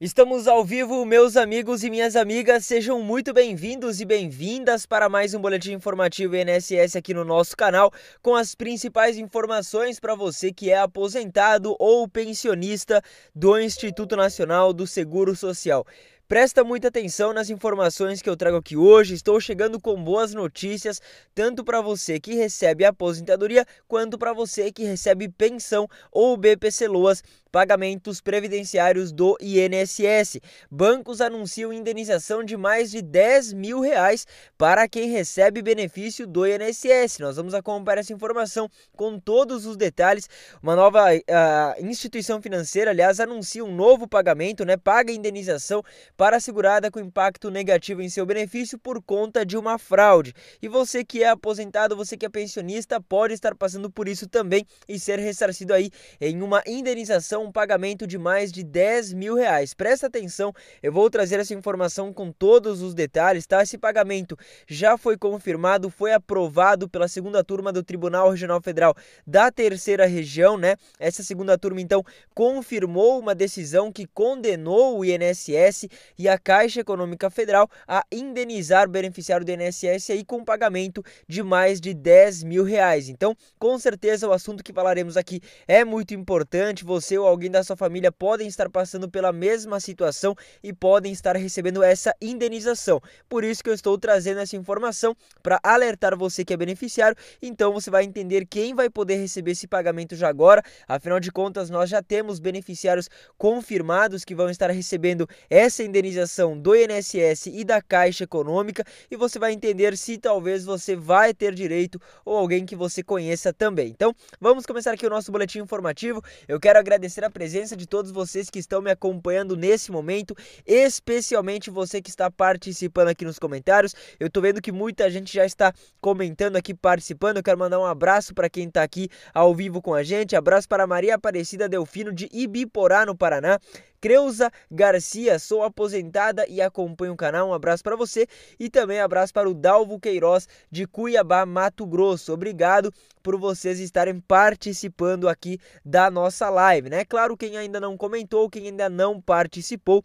Estamos ao vivo, meus amigos e minhas amigas, sejam muito bem-vindos e bem-vindas para mais um boletim informativo INSS aqui no nosso canal, com as principais informações para você que é aposentado ou pensionista do Instituto Nacional do Seguro Social. Presta muita atenção nas informações que eu trago aqui hoje. Estou chegando com boas notícias, tanto para você que recebe aposentadoria, quanto para você que recebe pensão ou BPC Loas pagamentos previdenciários do INSS. Bancos anunciam indenização de mais de 10 mil reais para quem recebe benefício do INSS. Nós vamos acompanhar essa informação com todos os detalhes. Uma nova uh, instituição financeira, aliás, anuncia um novo pagamento, né? Paga indenização para segurada com impacto negativo em seu benefício por conta de uma fraude. E você que é aposentado, você que é pensionista, pode estar passando por isso também e ser ressarcido aí em uma indenização um pagamento de mais de 10 mil reais. Presta atenção, eu vou trazer essa informação com todos os detalhes, tá? Esse pagamento já foi confirmado, foi aprovado pela segunda turma do Tribunal Regional Federal da Terceira Região, né? Essa segunda turma, então, confirmou uma decisão que condenou o INSS e a Caixa Econômica Federal a indenizar o beneficiário do INSS aí com um pagamento de mais de 10 mil reais. Então, com certeza, o assunto que falaremos aqui é muito importante. Você, o alguém da sua família podem estar passando pela mesma situação e podem estar recebendo essa indenização. Por isso que eu estou trazendo essa informação para alertar você que é beneficiário. Então você vai entender quem vai poder receber esse pagamento já agora. Afinal de contas, nós já temos beneficiários confirmados que vão estar recebendo essa indenização do INSS e da Caixa Econômica e você vai entender se talvez você vai ter direito ou alguém que você conheça também. Então, vamos começar aqui o nosso boletim informativo. Eu quero agradecer agradecer a presença de todos vocês que estão me acompanhando nesse momento, especialmente você que está participando aqui nos comentários. Eu tô vendo que muita gente já está comentando aqui, participando. Eu quero mandar um abraço para quem está aqui ao vivo com a gente. Abraço para Maria Aparecida Delfino de Ibiporá, no Paraná. Creuza Garcia, sou aposentada e acompanho o canal. Um abraço para você e também abraço para o Dalvo Queiroz de Cuiabá, Mato Grosso. Obrigado por vocês estarem participando aqui da nossa live, né? claro, quem ainda não comentou, quem ainda não participou,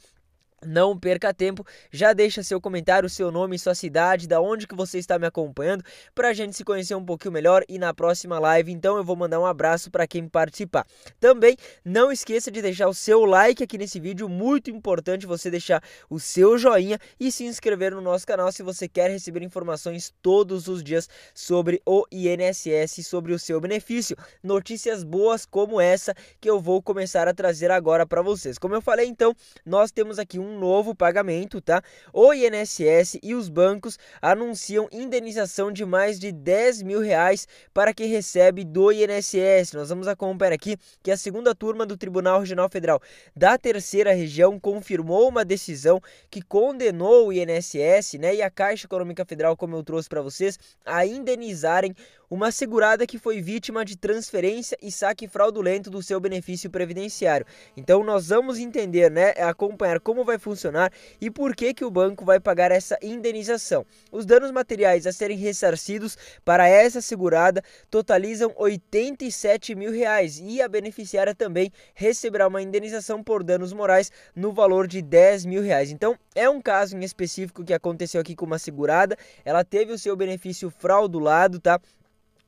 não perca tempo, já deixa seu comentário, seu nome, sua cidade, da onde que você está me acompanhando, para a gente se conhecer um pouquinho melhor e na próxima live, então eu vou mandar um abraço para quem participar. Também não esqueça de deixar o seu like aqui nesse vídeo, muito importante você deixar o seu joinha e se inscrever no nosso canal se você quer receber informações todos os dias sobre o INSS e sobre o seu benefício. Notícias boas como essa que eu vou começar a trazer agora para vocês. Como eu falei, então, nós temos aqui um novo pagamento, tá? O INSS e os bancos anunciam indenização de mais de 10 mil reais para quem recebe do INSS. Nós vamos acompanhar aqui que a segunda turma do Tribunal Regional Federal da Terceira Região confirmou uma decisão que condenou o INSS né, e a Caixa Econômica Federal, como eu trouxe para vocês, a indenizarem uma segurada que foi vítima de transferência e saque fraudulento do seu benefício previdenciário. Então nós vamos entender, né, acompanhar como vai funcionar e por que que o banco vai pagar essa indenização. Os danos materiais a serem ressarcidos para essa segurada totalizam 87 mil reais e a beneficiária também receberá uma indenização por danos morais no valor de 10 mil reais. Então é um caso em específico que aconteceu aqui com uma segurada, ela teve o seu benefício fraudulado, tá?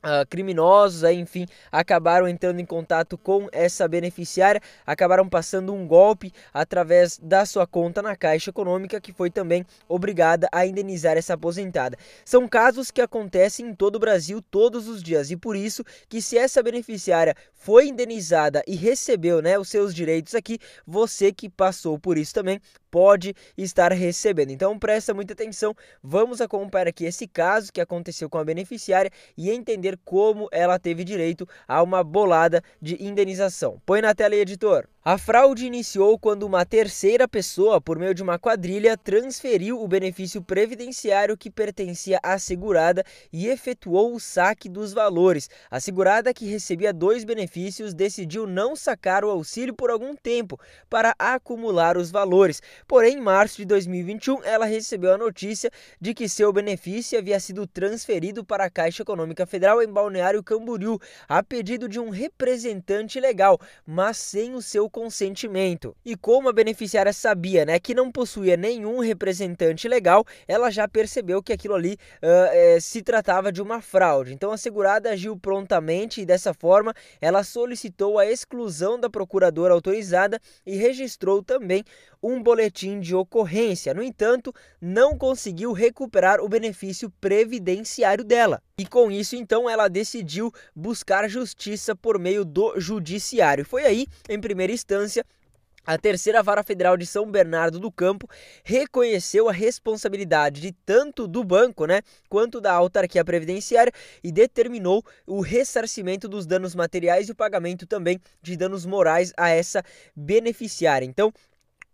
uh, criminosos, aí, enfim, acabaram entrando em contato com essa beneficiária, acabaram passando um golpe através da sua conta na Caixa Econômica, que foi também obrigada a indenizar essa aposentada. São casos que acontecem em todo o Brasil todos os dias e por isso que se essa beneficiária foi indenizada e recebeu né, os seus direitos aqui, você que passou por isso também pode estar recebendo. Então presta muita atenção, vamos acompanhar aqui esse caso que aconteceu com a beneficiária e entender como ela teve direito a uma bolada de indenização. Põe na tela aí, editor. A fraude iniciou quando uma terceira pessoa, por meio de uma quadrilha, transferiu o benefício previdenciário que pertencia à segurada e efetuou o saque dos valores. A segurada, que recebia dois benefícios, decidiu não sacar o auxílio por algum tempo para acumular os valores. Porém, em março de 2021, ela recebeu a notícia de que seu benefício havia sido transferido para a Caixa Econômica Federal em Balneário Camboriú, a pedido de um representante legal, mas sem o seu consentimento. E como a beneficiária sabia né, que não possuía nenhum representante legal, ela já percebeu que aquilo ali uh, é, se tratava de uma fraude. Então a segurada agiu prontamente e dessa forma ela solicitou a exclusão da procuradora autorizada e registrou também um boletim de ocorrência. No entanto, não conseguiu recuperar o benefício previdenciário dela. E com isso, então, ela decidiu buscar justiça por meio do judiciário. Foi aí, em primeira instância, a terceira vara federal de São Bernardo do Campo reconheceu a responsabilidade de tanto do banco, né, quanto da autarquia previdenciária e determinou o ressarcimento dos danos materiais e o pagamento também de danos morais a essa beneficiária. Então,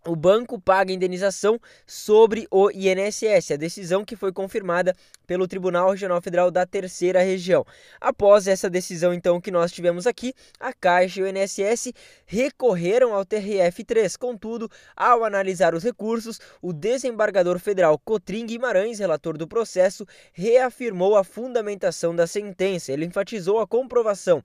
o banco paga indenização sobre o INSS, a decisão que foi confirmada pelo Tribunal Regional Federal da Terceira Região. Após essa decisão, então, que nós tivemos aqui, a Caixa e o INSS recorreram ao TRF3. Contudo, ao analisar os recursos, o desembargador federal Cotrim Guimarães, relator do processo, reafirmou a fundamentação da sentença. Ele enfatizou a comprovação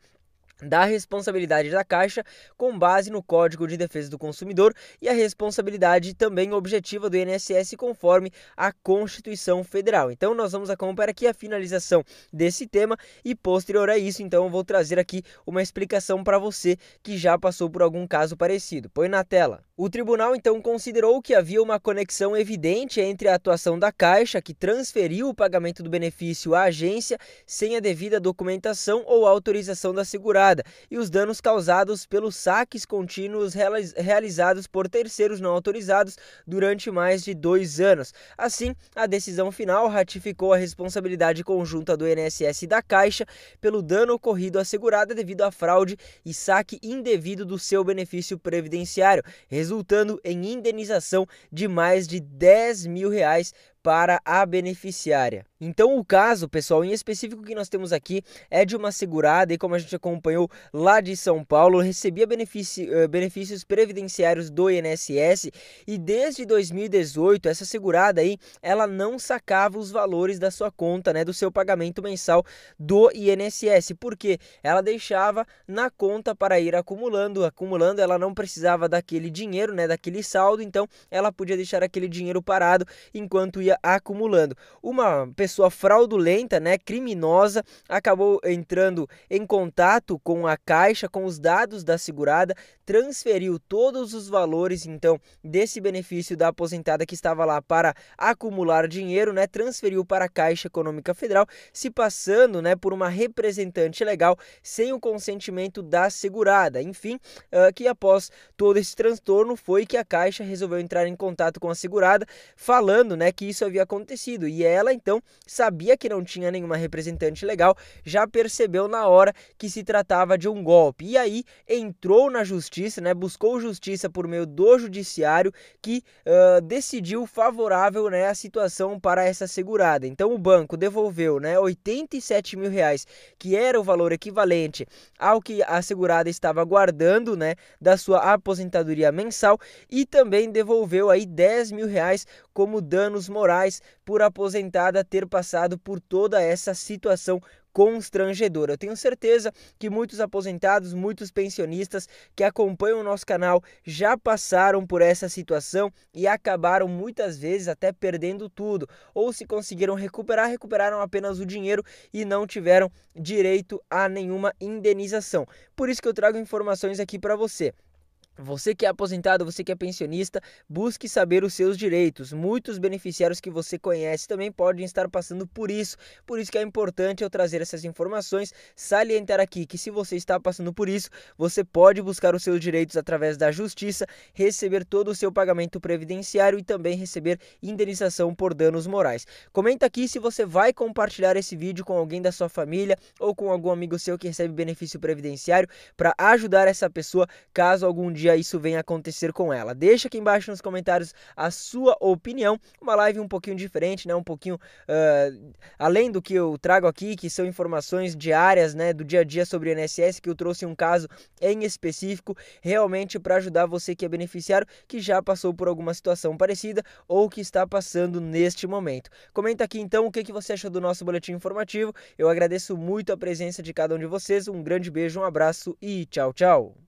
da responsabilidade da Caixa com base no Código de Defesa do Consumidor e a responsabilidade também objetiva do INSS conforme a Constituição Federal. Então nós vamos acompanhar aqui a finalização desse tema e posterior a isso, então eu vou trazer aqui uma explicação para você que já passou por algum caso parecido. Põe na tela. O tribunal então considerou que havia uma conexão evidente entre a atuação da Caixa, que transferiu o pagamento do benefício à agência sem a devida documentação ou autorização da segurada e os danos causados pelos saques contínuos realizados por terceiros não autorizados durante mais de dois anos. Assim, a decisão final ratificou a responsabilidade conjunta do INSS e da Caixa pelo dano ocorrido à segurada devido à fraude e saque indevido do seu benefício previdenciário, resultando em indenização de mais de 10 mil reais para a beneficiária. Então, o caso, pessoal, em específico que nós temos aqui é de uma segurada e, como a gente acompanhou lá de São Paulo, recebia benefício, eh, benefícios previdenciários do INSS e desde 2018 essa segurada aí ela não sacava os valores da sua conta, né, do seu pagamento mensal do INSS, porque ela deixava na conta para ir acumulando, acumulando, ela não precisava daquele dinheiro, né, daquele saldo, então ela podia deixar aquele dinheiro parado enquanto ia acumulando. Uma pessoa pessoa fraudulenta, né, criminosa, acabou entrando em contato com a Caixa, com os dados da segurada, transferiu todos os valores então desse benefício da aposentada que estava lá para acumular dinheiro, né, transferiu para a Caixa Econômica Federal, se passando, né, por uma representante legal sem o consentimento da segurada. Enfim, uh, que após todo esse transtorno foi que a Caixa resolveu entrar em contato com a segurada, falando, né, que isso havia acontecido. E ela então sabia que não tinha nenhuma representante legal, já percebeu na hora que se tratava de um golpe. E aí entrou na justiça justiça, né, buscou justiça por meio do judiciário que uh, decidiu favorável né, a situação para essa segurada. Então o banco devolveu né, 87 mil reais, que era o valor equivalente ao que a segurada estava guardando né, da sua aposentadoria mensal e também devolveu aí 10 mil reais como danos morais por aposentada ter passado por toda essa situação constrangedora. Eu tenho certeza que muitos aposentados, muitos pensionistas que acompanham o nosso canal já passaram por essa situação e acabaram muitas vezes até perdendo tudo, ou se conseguiram recuperar, recuperaram apenas o dinheiro e não tiveram direito a nenhuma indenização. Por isso que eu trago informações aqui para você. Você que é aposentado, você que é pensionista, busque saber os seus direitos. Muitos beneficiários que você conhece também podem estar passando por isso. Por isso que é importante eu trazer essas informações, salientar aqui que se você está passando por isso, você pode buscar os seus direitos através da justiça, receber todo o seu pagamento previdenciário e também receber indenização por danos morais. Comenta aqui se você vai compartilhar esse vídeo com alguém da sua família ou com algum amigo seu que recebe benefício previdenciário para ajudar essa pessoa caso algum dia dia isso venha acontecer com ela. Deixa aqui embaixo nos comentários a sua opinião. Uma live um pouquinho diferente, né? Um pouquinho uh, além do que eu trago aqui, que são informações diárias, né? Do dia a dia sobre o INSS, que eu trouxe um caso em específico, realmente para ajudar você que é beneficiário, que já passou por alguma situação parecida ou que está passando neste momento. Comenta aqui então o que, que você achou do nosso boletim informativo. Eu agradeço muito a presença de cada um de vocês. Um grande beijo, um abraço e tchau, tchau.